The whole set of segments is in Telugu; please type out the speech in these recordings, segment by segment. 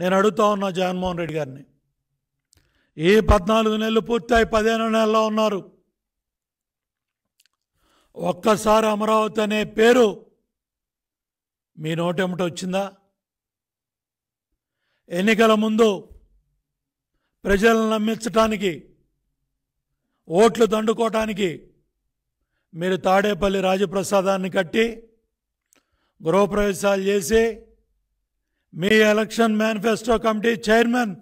నేను అడుగుతా ఉన్నా జగన్మోహన్ రెడ్డి గారిని ఏ పద్నాలుగు నెలలు పూర్తయి పదిహేను నెలలో ఉన్నారు ఒక్కసారి అమరావతి అనే పేరు మీ నోటెమట వచ్చిందా ఎన్నికల ముందు ప్రజలను నమ్మించటానికి ఓట్లు దండుకోవటానికి మీరు తాడేపల్లి రాజప్రసాదాన్ని కట్టి గృహప్రవేశాలు చేసి మీ election manifesto committee chairman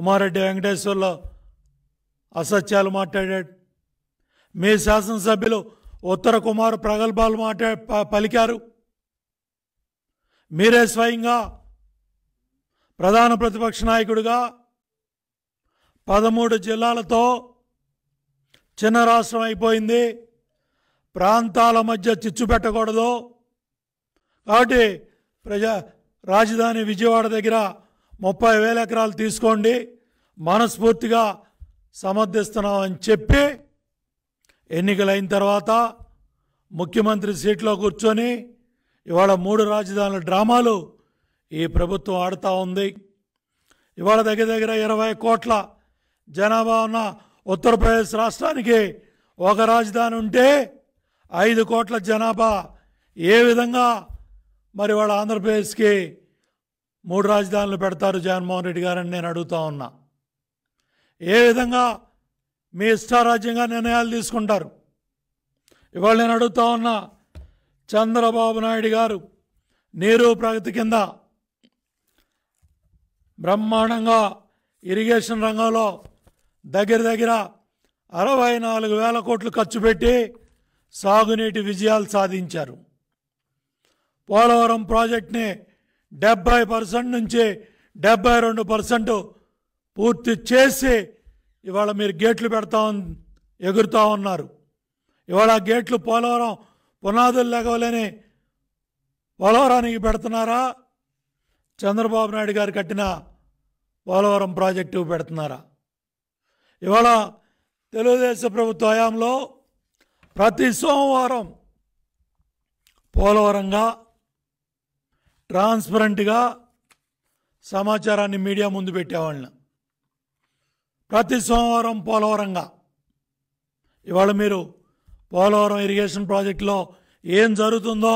Umareddy వెంకటేశ్వర్లో అసత్యాలు మాట్లాడాడు మీ శాసనసభ్యులు ఉత్తర కుమార్ ప్రగల్భాలు మాట్లా పలికారు మీరే స్వయంగా ప్రధాన ప్రతిపక్ష నాయకుడిగా పదమూడు జిల్లాలతో చిన్న రాష్ట్రం అయిపోయింది ప్రాంతాల మధ్య చిచ్చు పెట్టకూడదు కాబట్టి ప్రజా రాజధాని విజయవాడ దగ్గర ముప్పై వేల ఎకరాలు తీసుకోండి మనస్ఫూర్తిగా సమర్థిస్తున్నామని చెప్పి ఎన్నికలైన తర్వాత ముఖ్యమంత్రి సీట్లో కూర్చొని ఇవాళ మూడు రాజధానుల డ్రామాలు ఈ ప్రభుత్వం ఆడుతూ ఉంది ఇవాళ దగ్గర దగ్గర ఇరవై కోట్ల జనాభా ఉన్న ఉత్తరప్రదేశ్ రాష్ట్రానికి ఒక రాజధాని ఉంటే ఐదు కోట్ల జనాభా ఏ విధంగా మరి వాళ్ళ ఆంధ్రప్రదేశ్కి మూడు రాజధానులు పెడతారు జగన్మోహన్ రెడ్డి గారని నేను అడుగుతా ఉన్నా ఏ విధంగా మీ ఇష్టారాజ్యంగా నిర్ణయాలు తీసుకుంటారు ఇవాళ నేను అడుగుతా ఉన్నా చంద్రబాబు నాయుడు గారు నీరు ప్రగతి కింద బ్రహ్మాండంగా ఇరిగేషన్ రంగంలో దగ్గర దగ్గర అరవై నాలుగు వేల కోట్లు ఖర్చు పెట్టి సాగునీటి విజయాలు సాధించారు పోలవరం ప్రాజెక్ట్ని డెబ్బై పర్సెంట్ నుంచి డెబ్బై రెండు పర్సెంట్ పూర్తి చేసి ఇవాళ మీరు గేట్లు పెడతా ఎగురుతూ ఉన్నారు ఇవాళ గేట్లు పోలవరం పునాదులు లేకవలేని పోలవరానికి పెడుతున్నారా చంద్రబాబు నాయుడు గారు కట్టిన పోలవరం ప్రాజెక్టు పెడుతున్నారా ఇవాళ తెలుగుదేశ ప్రభుత్వ హయాంలో ప్రతి సోమవారం పోలవరంగా ట్రాన్స్పరెంట్గా సమాచారాన్ని మీడియా ముందు పెట్టేవాళ్ళని ప్రతి సోమవారం పోలవరంగా ఇవాళ మీరు పోలవరం ఇరిగేషన్ ప్రాజెక్టులో ఏం జరుగుతుందో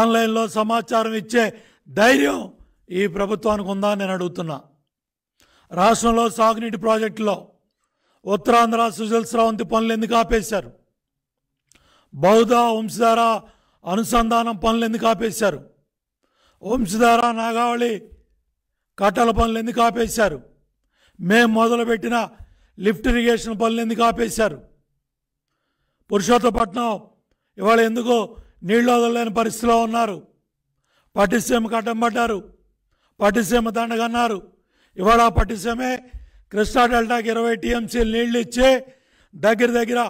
ఆన్లైన్లో సమాచారం ఇచ్చే ధైర్యం ఈ ప్రభుత్వానికి ఉందా నేను అడుగుతున్నా రాష్ట్రంలో సాగునీటి ప్రాజెక్టులో ఉత్తరాంధ్ర సుజల్ స్రవంతి పనులు ఎందుకు ఆపేశారు బౌద్ధ వంశధార అనుసంధానం పనులు ఎందుకు ఆపేశారు వంశధారా నాగావళి కట్టల పనులు ఎందుకు ఆపేశారు మేము మొదలుపెట్టిన లిఫ్ట్ ఇరిగేషన్ పనులు ఎందుకు ఆపేశారు పురుషోత్తపట్నం ఇవాళ ఎందుకు నీళ్ళు వదలలేని పరిస్థితిలో ఉన్నారు పట్టిసీమ పడ్డారు పట్టిసీమ దండగన్నారు ఇవాళ పట్టిసీమే కృష్ణా డెల్టాకి ఇరవై టీఎంసీలు నీళ్లు ఇచ్చి దగ్గర దగ్గర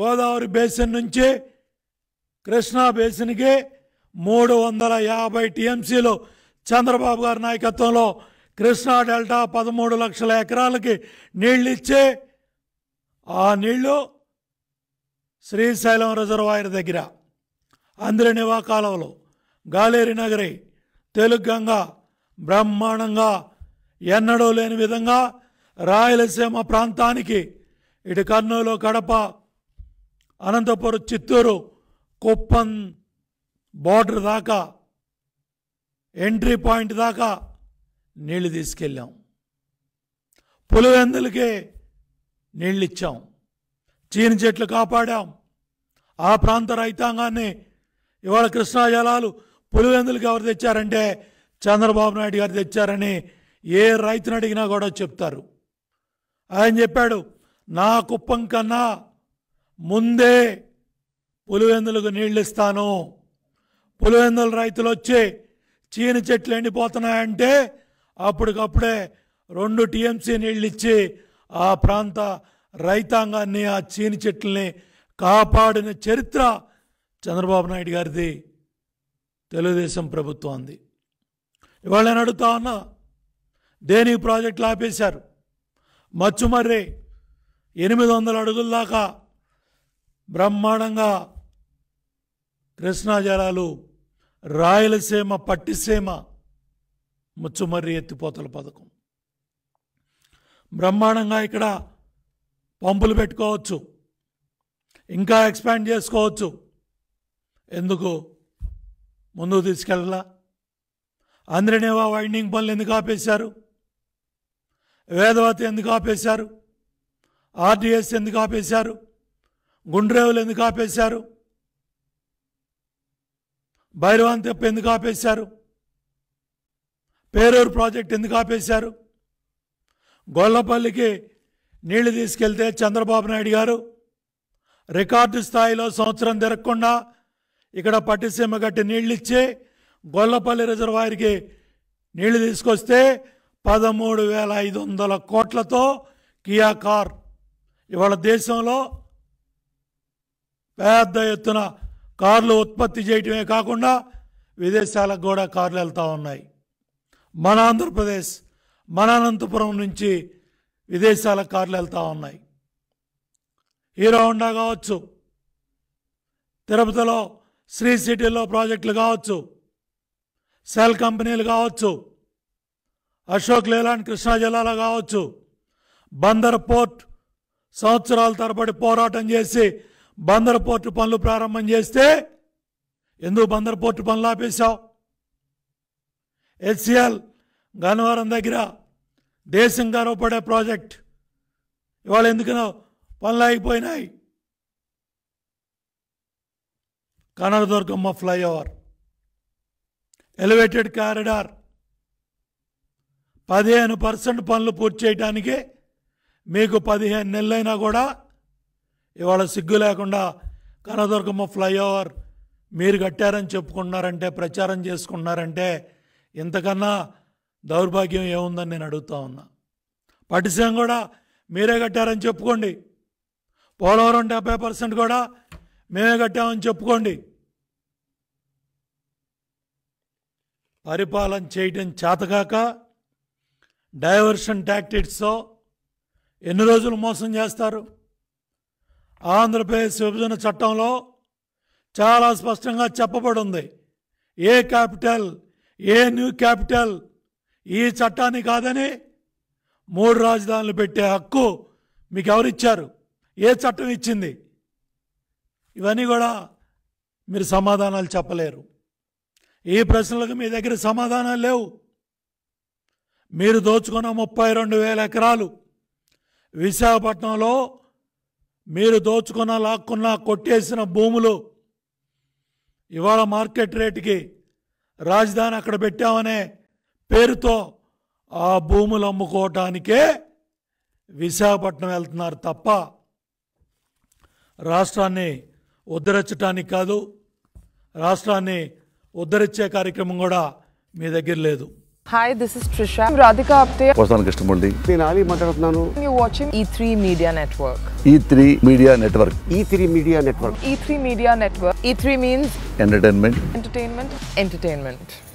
గోదావరి బేసిన్ నుంచి కృష్ణా బేసిన్కి మూడు వందల యాభై టీఎంసీలో చంద్రబాబు గారి నాయకత్వంలో కృష్ణా డెల్టా పదమూడు లక్షల ఎకరాలకి నీళ్లు ఇచ్చే ఆ నీళ్లు శ్రీశైలం రిజర్వాయర్ దగ్గర అంద్రనివా కాలువలు గాలేరి నగరి తెలుగంగా బ్రహ్మాండంగా ఎన్నడూ లేని విధంగా రాయలసీమ ప్రాంతానికి ఇటు కర్నూలు కడప అనంతపురం చిత్తూరు కుప్పం బార్డర్ దాకా ఎంట్రీ పాయింట్ దాకా నీళ్లు తీసుకెళ్ళాం పులివెందులకే నీళ్ళు ఇచ్చాం చీని చెట్లు కాపాడాం ఆ ప్రాంత రైతాంగాన్ని ఇవాళ కృష్ణా జలాలు పులివెందులకి ఎవరు తెచ్చారంటే చంద్రబాబు నాయుడు గారు తెచ్చారని ఏ రైతుని అడిగినా కూడా చెప్తారు ఆయన చెప్పాడు నా కుప్పం కన్నా ముందే పులివెందులకు నీళ్ళు ఇస్తాను పులివెందుల రైతులు వచ్చి చీని చెట్లు ఎండిపోతున్నాయంటే అప్పటికప్పుడే రెండు టీఎంసీ నీళ్ళు ఇచ్చి ఆ ప్రాంత రైతాంగాన్ని ఆ చీని చెట్లని కాపాడిన చరిత్ర చంద్రబాబు నాయుడు గారిది తెలుగుదేశం ప్రభుత్వం అంది ఇవాళ నేను అడుగుతా ఉన్నా దేనికి ప్రాజెక్టులు ఆపేశారు మచ్చుమర్రి ఎనిమిది వందల అడుగుల దాకా బ్రహ్మాండంగా కృష్ణాజలాలు రాయలసీమ పట్టిసీమ ముచ్చుమర్రి ఎత్తిపోతల పథకం బ్రహ్మాండంగా ఇక్కడ పంపులు పెట్టుకోవచ్చు ఇంకా ఎక్స్పాండ్ చేసుకోవచ్చు ఎందుకు ముందుకు తీసుకెళ్ళాల ఆంధ్రనేవా వైండింగ్ పనులు ఎందుకు ఆపేశారు వేదవతి ఎందుకు ఆపేశారు ఆర్డిఎస్ ఎందుకు ఆపేశారు గుండ్రేవులు ఎందుకు ఆపేశారు భైరవాన్ తెప్ప ఎందుకు ఆపేశారు పేరూరు ప్రాజెక్ట్ ఎందుకు ఆపేశారు గొల్లపల్లికి నీళ్లు తీసుకెళ్తే చంద్రబాబు నాయుడు గారు రికార్డు స్థాయిలో సంవత్సరం తిరగకుండా ఇక్కడ పట్టిసీమ గట్టి నీళ్ళిచ్చి గొల్లపల్లి రిజర్వాయర్కి నీళ్లు తీసుకొస్తే పదమూడు వేల ఐదు వందల కోట్లతో కియా కార్ ఇవాళ దేశంలో పెద్ద ఎత్తున కార్లు ఉత్పత్తి చేయటమే కాకుండా విదేశాలకు కూడా కార్లు వెళ్తూ ఉన్నాయి మన ఆంధ్రప్రదేశ్ మన అనంతపురం నుంచి విదేశాల కార్లు వెళ్తూ ఉన్నాయి హీరో హోండా కావచ్చు తిరుపతిలో శ్రీ సిటీలో ప్రాజెక్టులు కావచ్చు సెల్ కంపెనీలు కావచ్చు అశోక్ లేలాండ్ కృష్ణా జిల్లాలో కావచ్చు బందర్ పోర్ట్ సంవత్సరాల తరబడి పోరాటం చేసి బందర్ పోర్టు పనులు ప్రారంభం చేస్తే ఎందుకు బందర్ పోర్టు పనులు ఆపేశావు హెచ్సిఎల్ గన్నవరం దగ్గర దేశం గర్వపడే ప్రాజెక్ట్ ఇవాళ ఎందుకనో పనులు ఆగిపోయినాయి కనకదుర్గమ్మ ఫ్లైఓవర్ ఎలివేటెడ్ కారిడార్ పదిహేను పర్సెంట్ పనులు పూర్తి చేయడానికి మీకు పదిహేను నెలలైనా కూడా ఇవాళ సిగ్గు లేకుండా కనదుర్గమ్మ ఫ్లైఓవర్ మీరు కట్టారని చెప్పుకున్నారంటే ప్రచారం చేసుకున్నారంటే ఇంతకన్నా దౌర్భాగ్యం ఏముందని నేను అడుగుతా ఉన్నా పటిసం కూడా మీరే కట్టారని చెప్పుకోండి పోలవరం డెబ్బై పర్సెంట్ కూడా మేమే కట్టామని చెప్పుకోండి పరిపాలన చేయటం చేతకాక డైవర్షన్ ట్యాక్టిక్స్తో ఎన్ని రోజులు మోసం చేస్తారు ఆంధ్రప్రదేశ్ విభజన చట్టంలో చాలా స్పష్టంగా ఉంది ఏ క్యాపిటల్ ఏ న్యూ క్యాపిటల్ ఈ చట్టాన్ని కాదని మూడు రాజధానులు పెట్టే హక్కు మీకు ఎవరిచ్చారు ఏ చట్టం ఇచ్చింది ఇవన్నీ కూడా మీరు సమాధానాలు చెప్పలేరు ఈ ప్రశ్నలకు మీ దగ్గర సమాధానాలు లేవు మీరు దోచుకున్న ముప్పై రెండు వేల ఎకరాలు విశాఖపట్నంలో మీరు దోచుకున్న లాక్కున్న కొట్టేసిన భూములు ఇవాళ మార్కెట్ రేటుకి రాజధాని అక్కడ పెట్టామనే పేరుతో ఆ భూములు అమ్ముకోవటానికే విశాఖపట్నం వెళ్తున్నారు తప్ప రాష్ట్రాన్ని ఉద్ధరించటానికి కాదు రాష్ట్రాన్ని ఉద్ధరించే కార్యక్రమం కూడా మీ దగ్గర లేదు hi this is Trisha Radhika Apte వస్తాను కృష్ణమురళి నేను ఆలి మాట్లాడుతున్నాను you watching E three media network E three media network E three media network E three media network E three means entertainment entertainment entertainment